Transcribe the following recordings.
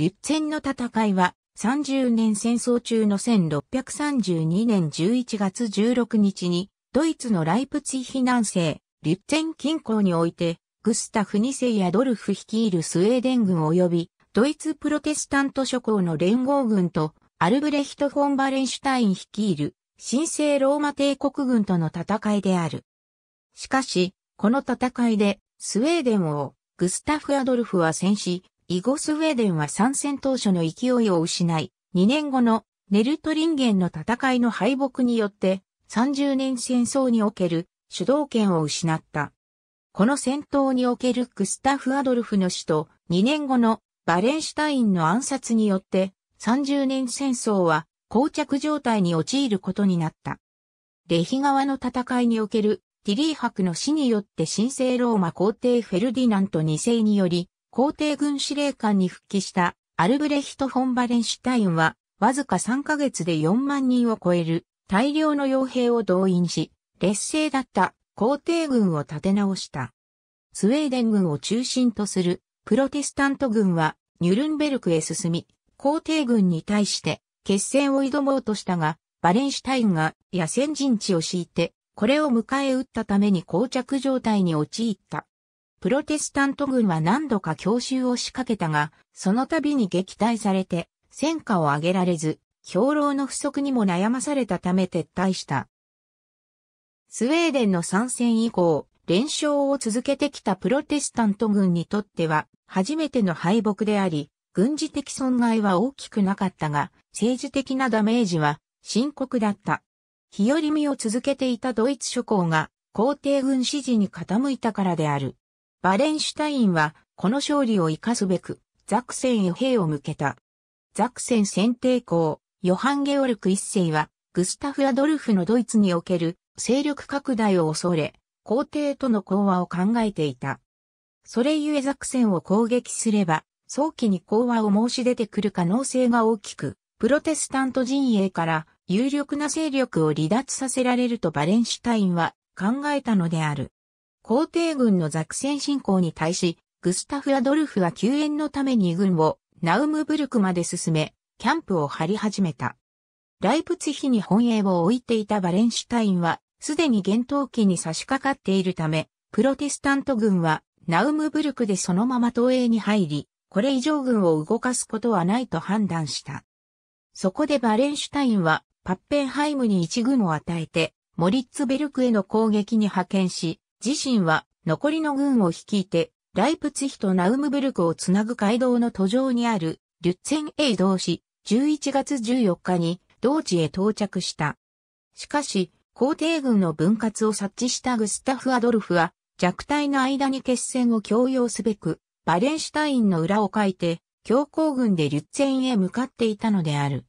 リュッツェンの戦いは、30年戦争中の1632年11月16日に、ドイツのライプツィヒ南西、リュッツェン近郊において、グスタフ2世やドルフ率いるスウェーデン軍及び、ドイツプロテスタント諸侯の連合軍と、アルブレヒト・フォン・バレンシュタイン率いる、神聖ローマ帝国軍との戦いである。しかし、この戦いで、スウェーデン王、グスタフ・アドルフは戦死、イゴスウェーデンは参戦当初の勢いを失い、2年後のネルトリンゲンの戦いの敗北によって30年戦争における主導権を失った。この戦闘におけるクスタフ・アドルフの死と2年後のバレンシュタインの暗殺によって30年戦争は膠着状態に陥ることになった。レヒ側の戦いにおけるティリー博の死によって神聖ローマ皇帝フェルディナント2世により皇帝軍司令官に復帰したアルブレヒト・フォン・バレンシュタインは、わずか3ヶ月で4万人を超える大量の傭兵を動員し、劣勢だった皇帝軍を立て直した。スウェーデン軍を中心とするプロテスタント軍はニュルンベルクへ進み、皇帝軍に対して決戦を挑もうとしたが、バレンシュタインが野戦陣地を敷いて、これを迎え撃ったために膠着状態に陥った。プロテスタント軍は何度か強襲を仕掛けたが、その度に撃退されて、戦果を上げられず、兵糧の不足にも悩まされたため撤退した。スウェーデンの参戦以降、連勝を続けてきたプロテスタント軍にとっては、初めての敗北であり、軍事的損害は大きくなかったが、政治的なダメージは深刻だった。日和見を続けていたドイツ諸侯が皇帝軍支持に傾いたからである。バレンシュタインは、この勝利を生かすべく、ザクセンへ兵を向けた。ザクセン選定校、ヨハン・ゲオルク一世は、グスタフ・アドルフのドイツにおける勢力拡大を恐れ、皇帝との講和を考えていた。それゆえザクセンを攻撃すれば、早期に講和を申し出てくる可能性が大きく、プロテスタント陣営から有力な勢力を離脱させられるとバレンシュタインは考えたのである。皇帝軍のザクセン侵攻に対し、グスタフ・アドルフは救援のために軍をナウムブルクまで進め、キャンプを張り始めた。ライプツヒに本営を置いていたバレンシュタインは、すでに厳冬期に差し掛かっているため、プロテスタント軍はナウムブルクでそのまま東映に入り、これ以上軍を動かすことはないと判断した。そこでバレンシュタインはパッペンハイムに一軍を与えて、モリッツベルクへの攻撃に派遣し、自身は残りの軍を率いて、ライプツヒとナウムブルクをつなぐ街道の途上にあるリュッツェンへ移動し、11月14日に同地へ到着した。しかし、皇帝軍の分割を察知したグスタフ・アドルフは、弱体の間に決戦を強要すべく、バレンシュタインの裏を書いて、強行軍でリュッツェンへ向かっていたのである。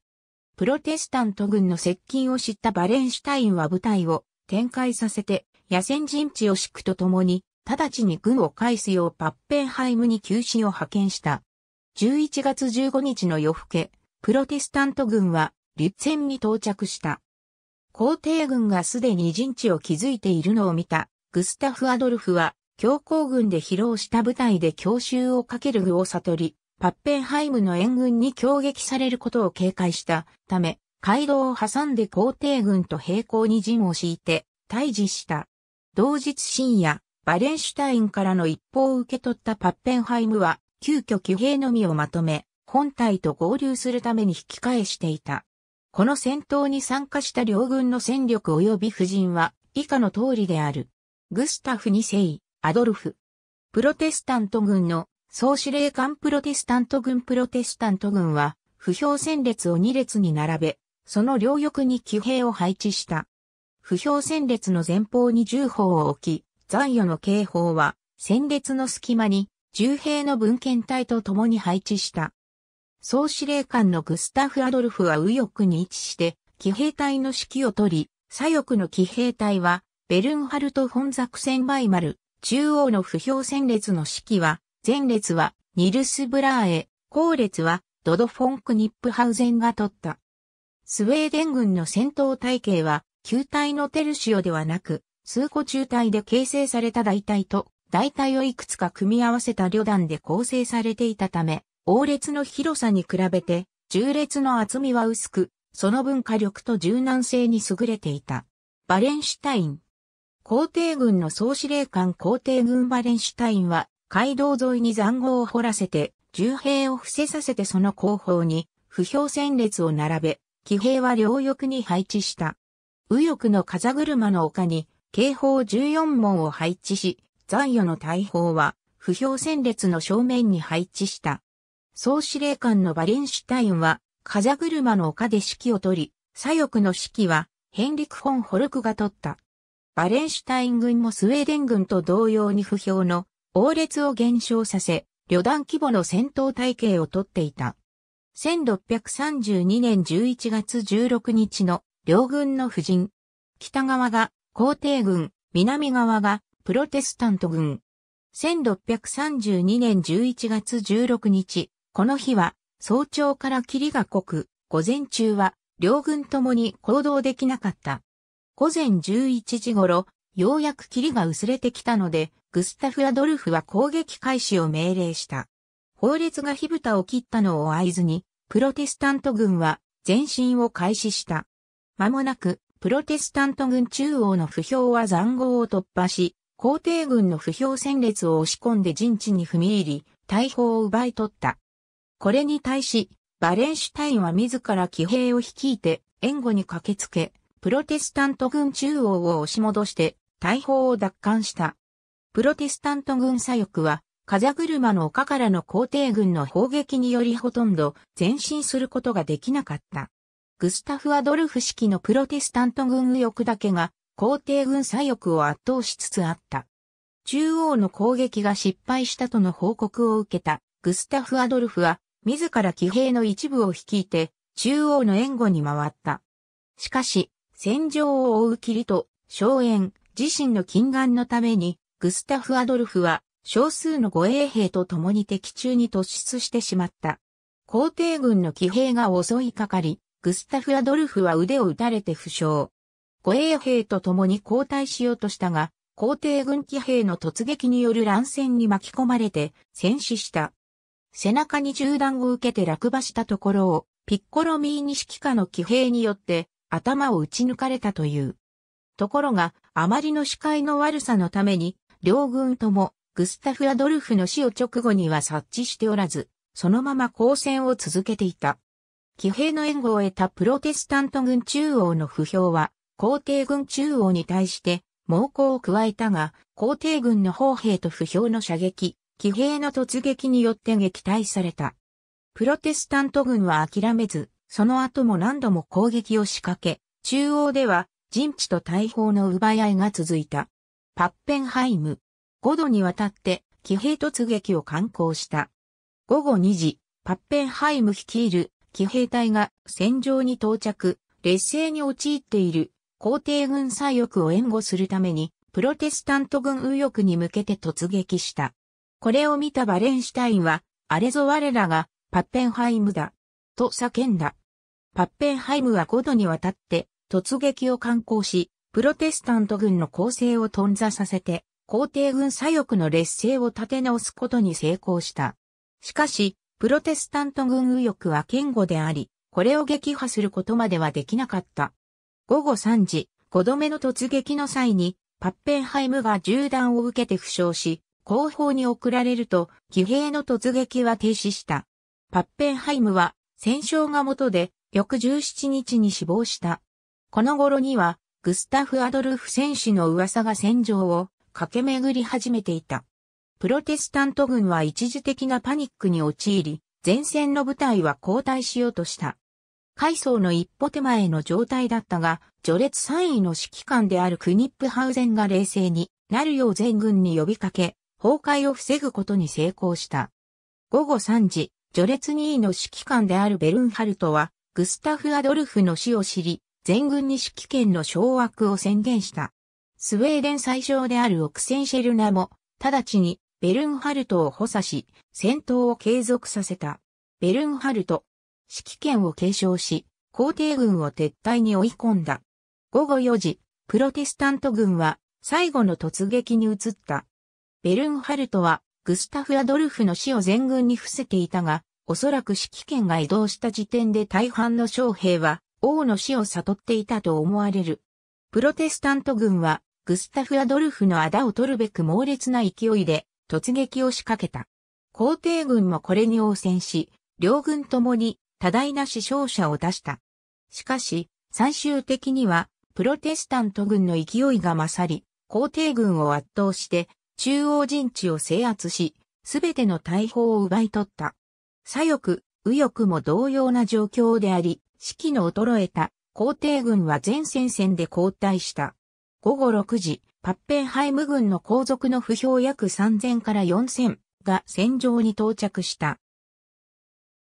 プロテスタント軍の接近を知ったバレンシュタインは部隊を展開させて、野戦陣地を敷くとともに、直ちに軍を返すようパッペンハイムに急死を派遣した。11月15日の夜更け、プロテスタント軍は、リュッンに到着した。皇帝軍がすでに陣地を築いているのを見た、グスタフ・アドルフは、強行軍で疲労した部隊で強襲をかける具を悟り、パッペンハイムの援軍に攻撃されることを警戒したため、街道を挟んで皇帝軍と平行に陣を敷いて、退治した。同日深夜、バレンシュタインからの一報を受け取ったパッペンハイムは、急遽騎兵のみをまとめ、本隊と合流するために引き返していた。この戦闘に参加した両軍の戦力及び夫人は、以下の通りである。グスタフ2世、アドルフ。プロテスタント軍の総司令官プロテスタント軍プロテスタント軍は、不評戦列を2列に並べ、その両翼に騎兵を配置した。不評戦列の前方に重砲を置き、残余の警報は、戦列の隙間に、重兵の文献隊と共に配置した。総司令官のグスタフ・アドルフは右翼に位置して、騎兵隊の指揮を取り、左翼の騎兵隊は、ベルンハルト本作戦バイマル、中央の不評戦列の指揮は、前列はニルス・ブラーエ、後列はドド・フォンク・ニップハウゼンが取った。スウェーデン軍の戦闘体系は球体のテルシオではなく、数個中体で形成された大体と、大体をいくつか組み合わせた旅団で構成されていたため、王列の広さに比べて、重列の厚みは薄く、その分火力と柔軟性に優れていた。バレンシュタイン。皇帝軍の総司令官皇帝軍バレンシュタインは、街道沿いに塹壕を掘らせて、重兵を伏せさせてその後方に、不評戦列を並べ、騎兵は両翼に配置した。右翼の風車の丘に、警報14門を配置し、残余の大砲は、不評戦列の正面に配置した。総司令官のバレンシュタインは、風車の丘で指揮を取り、左翼の指揮は、ヘンリク・フォン・ホルクが取った。バレンシュタイン軍もスウェーデン軍と同様に不評の、王列を減少させ、旅団規模の戦闘体系をとっていた。1632年11月16日の両軍の布陣。北側が皇帝軍、南側がプロテスタント軍。1632年11月16日、この日は早朝から霧が濃く、午前中は両軍ともに行動できなかった。午前11時頃、ようやく霧が薄れてきたので、グスタフ・アドルフは攻撃開始を命令した。法律が火蓋を切ったのを合図に、プロテスタント軍は前進を開始した。間もなく、プロテスタント軍中央の不評は残壕を突破し、皇帝軍の不評戦列を押し込んで陣地に踏み入り、大砲を奪い取った。これに対し、バレンシュタインは自ら騎兵を率いて、援護に駆けつけ、プロテスタント軍中央を押し戻して、大砲を奪還した。プロテスタント軍左翼は、風車の丘からの皇帝軍の砲撃によりほとんど前進することができなかった。グスタフ・アドルフ式のプロテスタント軍右翼だけが皇帝軍左翼を圧倒しつつあった。中央の攻撃が失敗したとの報告を受けたグスタフ・アドルフは自ら騎兵の一部を率いて中央の援護に回った。しかし、戦場を追う霧と荘園自身の近眼のためにグスタフ・アドルフは少数の護衛兵と共に敵中に突出してしまった。皇帝軍の騎兵が襲いかかり、グスタフ・アドルフは腕を撃たれて負傷。護衛兵と共に交代しようとしたが、皇帝軍機兵の突撃による乱戦に巻き込まれて戦死した。背中に銃弾を受けて落馬したところを、ピッコロミーニ指揮下の騎兵によって頭を撃ち抜かれたという。ところが、あまりの視界の悪さのために、両軍ともグスタフ・アドルフの死を直後には察知しておらず、そのまま交戦を続けていた。騎兵の援護を得たプロテスタント軍中央の不評は、皇帝軍中央に対して猛攻を加えたが、皇帝軍の砲兵と不評の射撃、騎兵の突撃によって撃退された。プロテスタント軍は諦めず、その後も何度も攻撃を仕掛け、中央では陣地と大砲の奪い合いが続いた。パッペンハイム。5度にわたって騎兵突撃を敢行した。午後2時、パッペンハイム率いる騎兵隊が戦場に到着、劣勢に陥っている皇帝軍左翼を援護するために、プロテスタント軍右翼に向けて突撃した。これを見たバレンシュタインは、あれぞ我らが、パッペンハイムだ、と叫んだ。パッペンハイムは5度にわたって、突撃を観光し、プロテスタント軍の攻勢を頓挫させて、皇帝軍左翼の劣勢を立て直すことに成功した。しかし、プロテスタント軍右翼は堅固であり、これを撃破することまではできなかった。午後3時、5度目の突撃の際に、パッペンハイムが銃弾を受けて負傷し、後方に送られると、騎兵の突撃は停止した。パッペンハイムは、戦勝が元で、翌17日に死亡した。この頃には、グスタフ・アドルフ戦士の噂が戦場を駆け巡り始めていた。プロテスタント軍は一時的なパニックに陥り、前線の部隊は後退しようとした。階層の一歩手前の状態だったが、序列3位の指揮官であるクニップハウゼンが冷静になるよう全軍に呼びかけ、崩壊を防ぐことに成功した。午後3時、序列2位の指揮官であるベルンハルトは、グスタフ・アドルフの死を知り、全軍に指揮権の掌握を宣言した。スウェーデン最小であるオクセンシェルナも、直ちにベルンハルトを補佐し、戦闘を継続させた。ベルンハルト、指揮権を継承し、皇帝軍を撤退に追い込んだ。午後4時、プロテスタント軍は最後の突撃に移った。ベルンハルトはグスタフ・アドルフの死を全軍に伏せていたが、おそらく指揮権が移動した時点で大半の将兵は王の死を悟っていたと思われる。プロテスタント軍はグスタフ・アドルフの仇を取るべく猛烈な勢いで突撃を仕掛けた。皇帝軍もこれに応戦し、両軍ともに多大な死傷者を出した。しかし、最終的には、プロテスタント軍の勢いが勝り、皇帝軍を圧倒して、中央陣地を制圧し、すべての大砲を奪い取った。左翼、右翼も同様な状況であり、士気の衰えた皇帝軍は前戦線で交代した。午後6時、パッペンハイム軍の皇族の不評約3000から4000が戦場に到着した。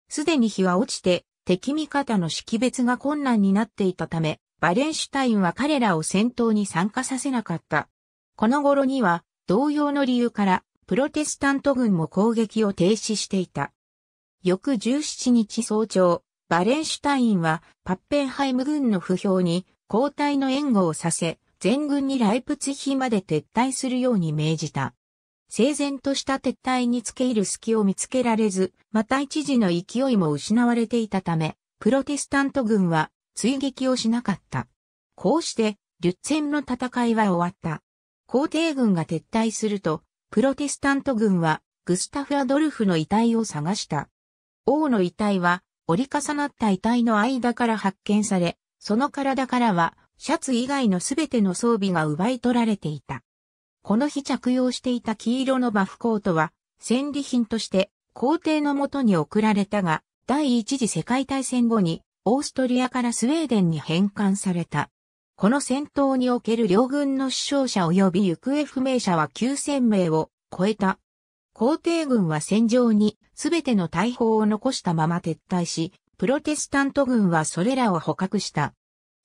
すでに日は落ちて敵味方の識別が困難になっていたため、バレンシュタインは彼らを戦闘に参加させなかった。この頃には同様の理由からプロテスタント軍も攻撃を停止していた。翌17日早朝、バレンシュタインはパッペンハイム軍の不評に交代の援護をさせ、全軍にライプツヒまで撤退するように命じた。整然とした撤退につけ入る隙を見つけられず、また一時の勢いも失われていたため、プロテスタント軍は追撃をしなかった。こうして、リュッツェンの戦いは終わった。皇帝軍が撤退すると、プロテスタント軍はグスタフ・アドルフの遺体を探した。王の遺体は折り重なった遺体の間から発見され、その体からはシャツ以外のすべての装備が奪い取られていた。この日着用していた黄色のバフコートは、戦利品として皇帝のもとに送られたが、第一次世界大戦後にオーストリアからスウェーデンに返還された。この戦闘における両軍の死傷者及び行方不明者は9000名を超えた。皇帝軍は戦場にすべての大砲を残したまま撤退し、プロテスタント軍はそれらを捕獲した。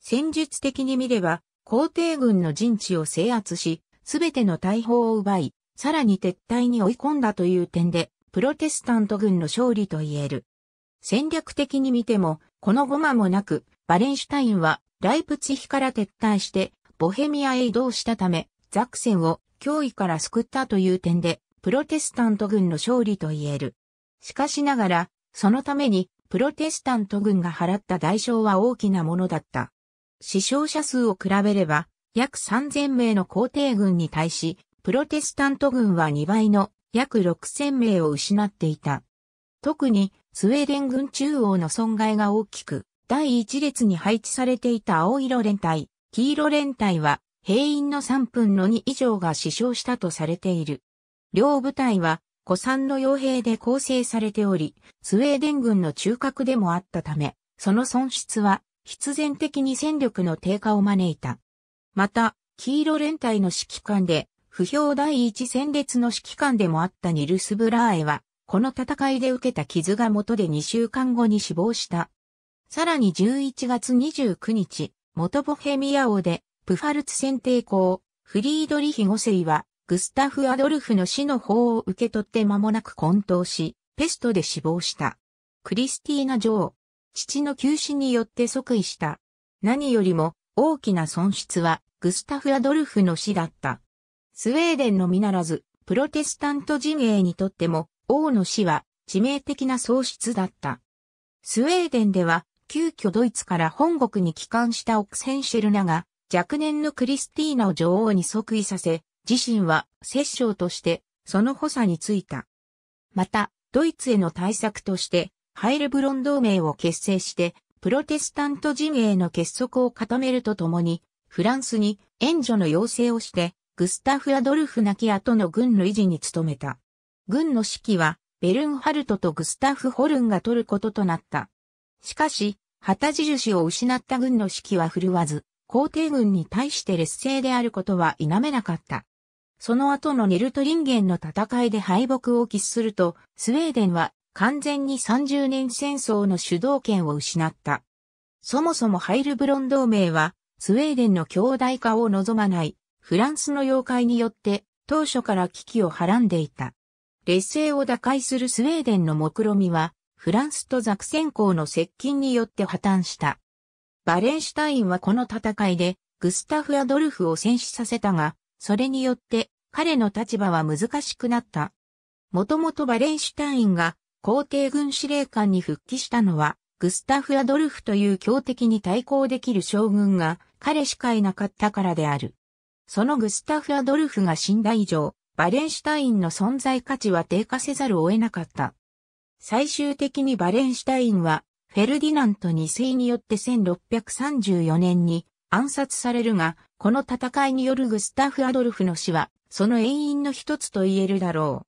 戦術的に見れば、皇帝軍の陣地を制圧し、すべての大砲を奪い、さらに撤退に追い込んだという点で、プロテスタント軍の勝利と言える。戦略的に見ても、このゴマもなく、バレンシュタインは、ライプツヒから撤退して、ボヘミアへ移動したため、ザクセンを脅威から救ったという点で、プロテスタント軍の勝利と言える。しかしながら、そのために、プロテスタント軍が払った代償は大きなものだった。死傷者数を比べれば、約3000名の皇帝軍に対し、プロテスタント軍は2倍の約6000名を失っていた。特にスウェーデン軍中央の損害が大きく、第一列に配置されていた青色連隊、黄色連隊は兵員の3分の2以上が死傷したとされている。両部隊は古参の傭兵で構成されており、スウェーデン軍の中核でもあったため、その損失は必然的に戦力の低下を招いた。また、黄色連隊の指揮官で、不評第一戦列の指揮官でもあったニルス・ブラーエは、この戦いで受けた傷が元で2週間後に死亡した。さらに11月29日、元ボヘミア王で、プファルツ戦抵抗、フリードリヒ5世は、グスタフ・アドルフの死の法を受け取って間もなく混沌し、ペストで死亡した。クリスティーナ女王、父の急死によって即位した。何よりも大きな損失はグスタフ・アドルフの死だった。スウェーデンのみならず、プロテスタント陣営にとっても王の死は致命的な喪失だった。スウェーデンでは急遽ドイツから本国に帰還したオクセンシェルナが若年のクリスティーナを女王に即位させ、自身は摂政としてその補佐についた。また、ドイツへの対策としてハイルブロン同盟を結成して、プロテスタント陣営の結束を固めるとともに、フランスに援助の要請をして、グスタフ・アドルフキき後の軍の維持に努めた。軍の指揮は、ベルンハルトとグスタフ・ホルンが取ることとなった。しかし、旗印を失った軍の指揮は振るわず、皇帝軍に対して劣勢であることは否めなかった。その後のネルトリンゲンの戦いで敗北を喫すると、スウェーデンは完全に30年戦争の主導権を失った。そもそもハイルブロン同盟は、スウェーデンの兄弟化を望まない、フランスの妖怪によって、当初から危機をはらんでいた。劣勢を打開するスウェーデンの目論みは、フランスとザクセン公の接近によって破綻した。バレンシュタインはこの戦いで、グスタフ・アドルフを戦死させたが、それによって、彼の立場は難しくなった。もともとバレンシュタインが皇帝軍司令官に復帰したのは、グスタフ・アドルフという強敵に対抗できる将軍が彼しかいなかったからである。そのグスタフ・アドルフが死んだ以上、バレンシュタインの存在価値は低下せざるを得なかった。最終的にバレンシュタインは、フェルディナント2世によって1634年に暗殺されるが、この戦いによるグスタフ・アドルフの死は、その遠因の一つと言えるだろう。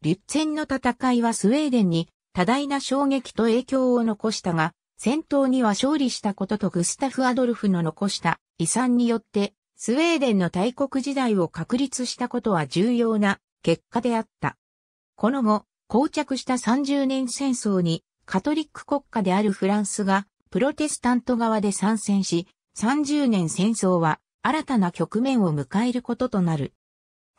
リュッツェンの戦いはスウェーデンに多大な衝撃と影響を残したが、戦闘には勝利したこととグスタフ・アドルフの残した遺産によって、スウェーデンの大国時代を確立したことは重要な結果であった。この後、膠着した30年戦争に、カトリック国家であるフランスが、プロテスタント側で参戦し、30年戦争は新たな局面を迎えることとなる。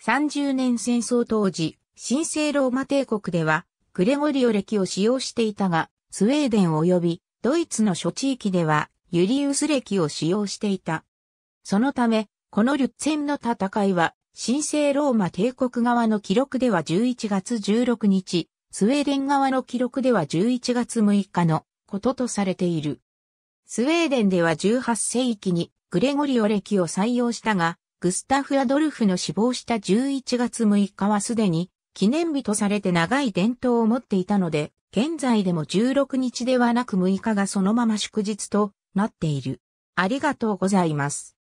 30年戦争当時、神聖ローマ帝国では、グレゴリオ歴を使用していたが、スウェーデン及びドイツの諸地域では、ユリウス歴を使用していた。そのため、このルッツェンの戦いは、神聖ローマ帝国側の記録では11月16日、スウェーデン側の記録では11月6日のこととされている。スウェーデンでは18世紀にグレゴリオ歴を採用したが、グスタフ・アドルフの死亡した11月6日はすでに記念日とされて長い伝統を持っていたので、現在でも16日ではなく6日がそのまま祝日となっている。ありがとうございます。